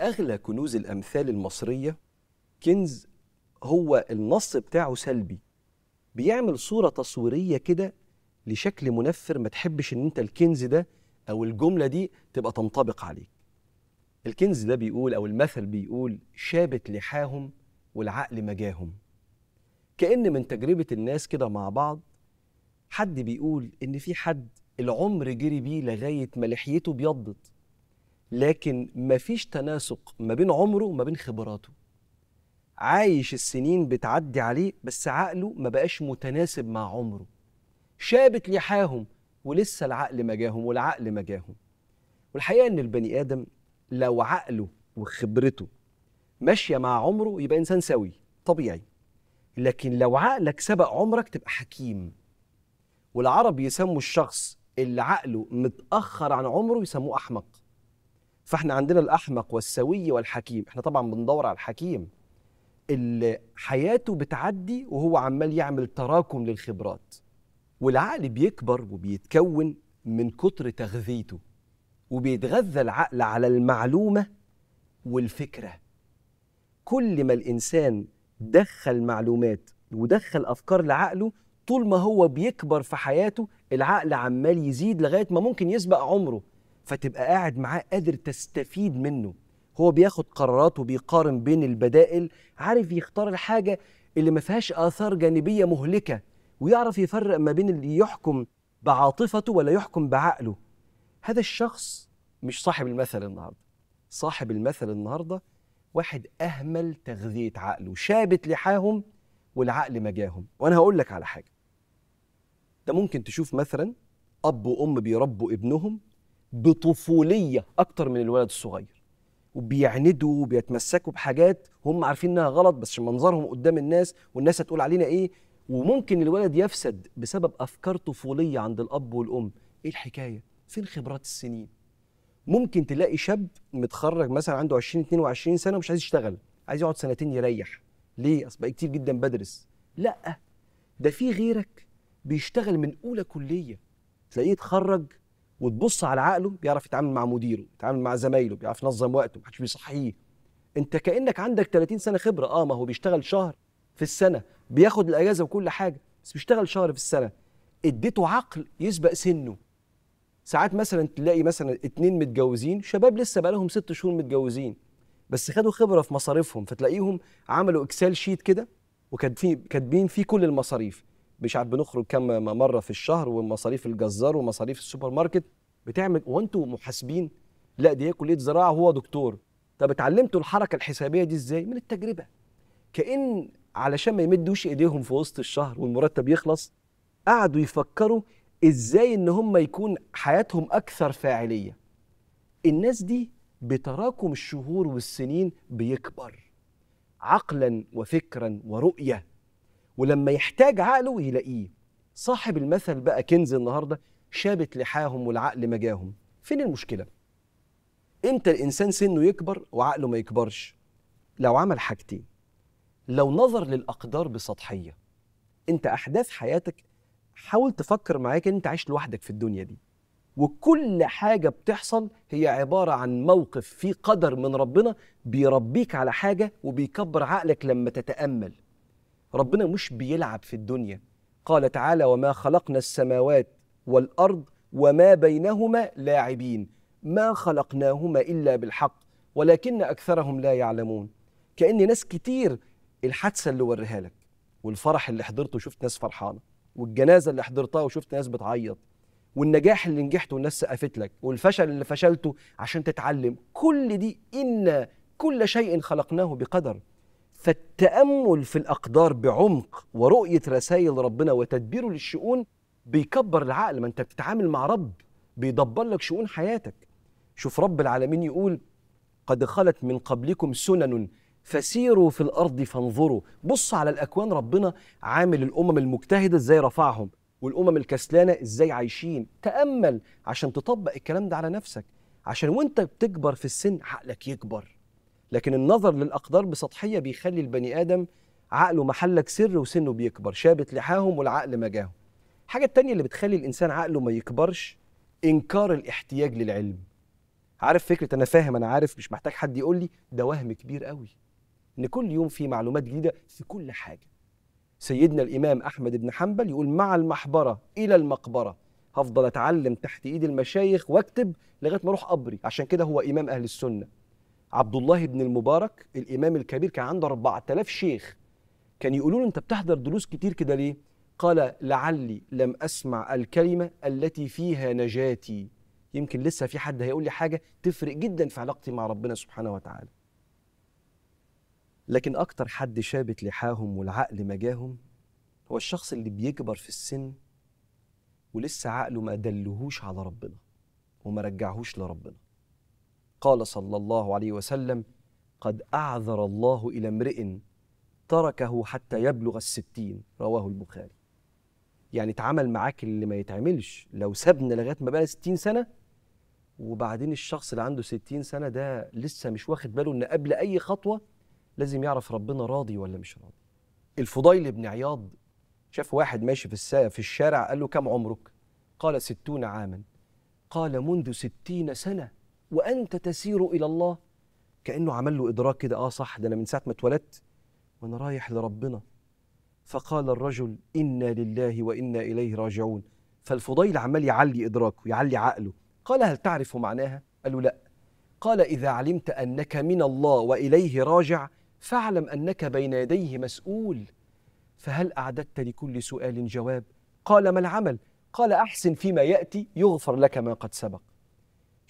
أغلى كنوز الأمثال المصرية كنز هو النص بتاعه سلبي بيعمل صورة تصويرية كده لشكل منفر ما تحبش إن أنت الكنز ده أو الجملة دي تبقى تنطبق عليك الكنز ده بيقول أو المثل بيقول شابت لحاهم والعقل مجاهم كأن من تجربة الناس كده مع بعض حد بيقول إن في حد العمر جري بيه لغاية ما لحيته بيضت لكن مفيش تناسق ما بين عمره وما بين خبراته عايش السنين بتعدي عليه بس عقله ما بقاش متناسب مع عمره شابت لحاهم ولسه العقل ما جاهم والعقل ما جاهم والحقيقه ان البني ادم لو عقله وخبرته ماشيه مع عمره يبقى انسان سوي طبيعي لكن لو عقلك سبق عمرك تبقى حكيم والعرب يسموا الشخص اللي عقله متاخر عن عمره يسموه احمق فاحنا عندنا الاحمق والسوي والحكيم احنا طبعا بندور على الحكيم اللي حياته بتعدي وهو عمال يعمل تراكم للخبرات والعقل بيكبر وبيتكون من كتر تغذيته وبيتغذى العقل على المعلومه والفكره كل ما الانسان دخل معلومات ودخل افكار لعقله طول ما هو بيكبر في حياته العقل عمال يزيد لغايه ما ممكن يسبق عمره فتبقى قاعد معاه قادر تستفيد منه هو بياخد قرارات وبيقارن بين البدائل عارف يختار الحاجة اللي ما فيهاش آثار جانبية مهلكة ويعرف يفرق ما بين اللي يحكم بعاطفته ولا يحكم بعقله هذا الشخص مش صاحب المثل النهارده صاحب المثل النهارده واحد اهمل تغذيه عقله شابت لحاهم والعقل مجاهم وانا هقول لك على حاجه ده ممكن تشوف مثلا اب وام بيربوا ابنهم بطفوليه اكتر من الولد الصغير وبيعندوا وبيتمسكوا بحاجات هم عارفين انها غلط بس منظرهم قدام الناس والناس هتقول علينا ايه وممكن الولد يفسد بسبب افكار طفوليه عند الاب والام ايه الحكايه فين خبرات السنين ممكن تلاقي شاب متخرج مثلا عنده 20 22 سنه ومش عايز يشتغل عايز يقعد سنتين يريح ليه اصل بقى كتير جدا بدرس لا ده في غيرك بيشتغل من اولى كليه تلاقيه اتخرج وتبص على عقله بيعرف يتعامل مع مديره يتعامل مع زمايله بيعرف ينظم وقته محدش بيصحيه انت كانك عندك 30 سنه خبره اه ما هو بيشتغل شهر في السنه بياخد الاجازه وكل حاجه بس بيشتغل شهر في السنه اديته عقل يسبق سنه ساعات مثلا تلاقي مثلا اتنين متجوزين شباب لسه بقالهم ست شهور متجوزين بس خدوا خبره في مصاريفهم فتلاقيهم عملوا اكسل شيت كده وكاتبين فيه كل المصاريف مش عارف بنخرج كم مره في الشهر ومصاريف الجزار ومصاريف السوبر ماركت بتعمل وانتوا محاسبين لا دي هي كليه زراعه وهو دكتور طب اتعلمتوا الحركه الحسابيه دي ازاي من التجربه كان علشان ما يمدوش ايديهم في وسط الشهر والمرتب يخلص قعدوا يفكروا ازاي ان هم يكون حياتهم اكثر فاعليه الناس دي بتراكم الشهور والسنين بيكبر عقلا وفكرا ورؤيه ولما يحتاج عقله يلاقيه صاحب المثل بقى كنز النهارده شابت لحاهم والعقل مجاهم فين المشكله امتى الانسان سنه يكبر وعقله ما يكبرش لو عمل حاجتين لو نظر للاقدار بسطحيه انت احداث حياتك حاول تفكر معاك ان انت عايش لوحدك في الدنيا دي وكل حاجة بتحصل هي عبارة عن موقف فيه قدر من ربنا بيربيك على حاجة وبيكبر عقلك لما تتأمل ربنا مش بيلعب في الدنيا قال تعالى وما خلقنا السماوات والارض وما بينهما لاعبين ما خلقناهما الا بالحق ولكن اكثرهم لا يعلمون كان ناس كتير الحادثه اللي وريها لك والفرح اللي حضرته وشفت ناس فرحانه والجنازه اللي حضرتها وشفت ناس بتعيط والنجاح اللي نجحته والناس سقفت لك والفشل اللي فشلته عشان تتعلم كل دي ان كل شيء خلقناه بقدر فالتامل في الاقدار بعمق ورؤيه رسائل ربنا وتدبيره للشؤون بيكبر العقل ما انت بتتعامل مع رب بيدبر لك شؤون حياتك شوف رب العالمين يقول قد خلت من قبلكم سنن فسيروا في الارض فانظروا بص على الاكوان ربنا عامل الامم المجتهده ازاي رفعهم والامم الكسلانه ازاي عايشين تامل عشان تطبق الكلام ده على نفسك عشان وانت بتكبر في السن عقلك يكبر لكن النظر للأقدار بسطحية بيخلي البني آدم عقله محلك سر وسنه بيكبر شابت لحاهم والعقل مجاهم الحاجة التانية اللي بتخلي الإنسان عقله ما يكبرش إنكار الاحتياج للعلم عارف فكرة أنا فاهم أنا عارف مش محتاج حد يقول لي ده وهم كبير قوي إن كل يوم في معلومات جديدة في كل حاجة سيدنا الإمام أحمد بن حنبل يقول مع المحبرة إلى المقبرة هفضل أتعلم تحت إيد المشايخ وأكتب لغاية ما أروح قبري عشان كده هو إمام أهل السنة عبد الله بن المبارك الامام الكبير كان عنده 4000 شيخ كان يقولوا له انت بتحضر دروس كتير كده ليه قال لعلي لم اسمع الكلمه التي فيها نجاتي يمكن لسه في حد هيقول لي حاجه تفرق جدا في علاقتي مع ربنا سبحانه وتعالى لكن اكتر حد شابت لحاهم والعقل مجاهم هو الشخص اللي بيكبر في السن ولسه عقله ما دلهوش على ربنا وما رجعهوش لربنا قال صلى الله عليه وسلم قد أعذر الله إلى امرئ تركه حتى يبلغ الستين رواه البخاري يعني اتعمل معاك اللي ما يتعملش لو سابنا لغايه ما بقى 60 سنه وبعدين الشخص اللي عنده 60 سنه ده لسه مش واخد باله ان قبل اي خطوه لازم يعرف ربنا راضي ولا مش راضي الفضيل بن عياض شاف واحد ماشي في الساعة في الشارع قال له كم عمرك قال ستون عاما قال منذ ستين سنة وانت تسير الى الله كانه عمل له ادراك كده اه صح ده انا من ساعه ما اتولدت وانا رايح لربنا فقال الرجل انا لله وانا اليه راجعون فالفضيل عمال يعلي ادراكه يعلي عقله قال هل تعرف معناها قال له لا قال اذا علمت انك من الله واليه راجع فاعلم انك بين يديه مسؤول فهل اعددت لكل سؤال جواب قال ما العمل قال احسن فيما ياتي يغفر لك ما قد سبق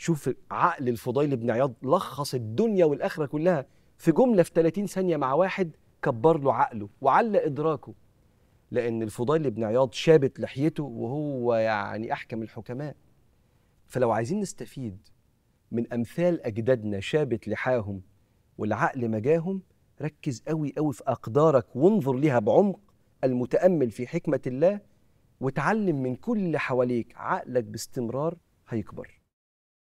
شوف عقل الفضيل بن عياض لخص الدنيا والاخره كلها في جمله في 30 ثانيه مع واحد كبر له عقله وعلى ادراكه لان الفضيل بن عياض شابت لحيته وهو يعني احكم الحكماء فلو عايزين نستفيد من امثال اجدادنا شابت لحاهم والعقل مجاهم ركز قوي قوي في اقدارك وانظر ليها بعمق المتامل في حكمه الله وتعلم من كل اللي حواليك عقلك باستمرار هيكبر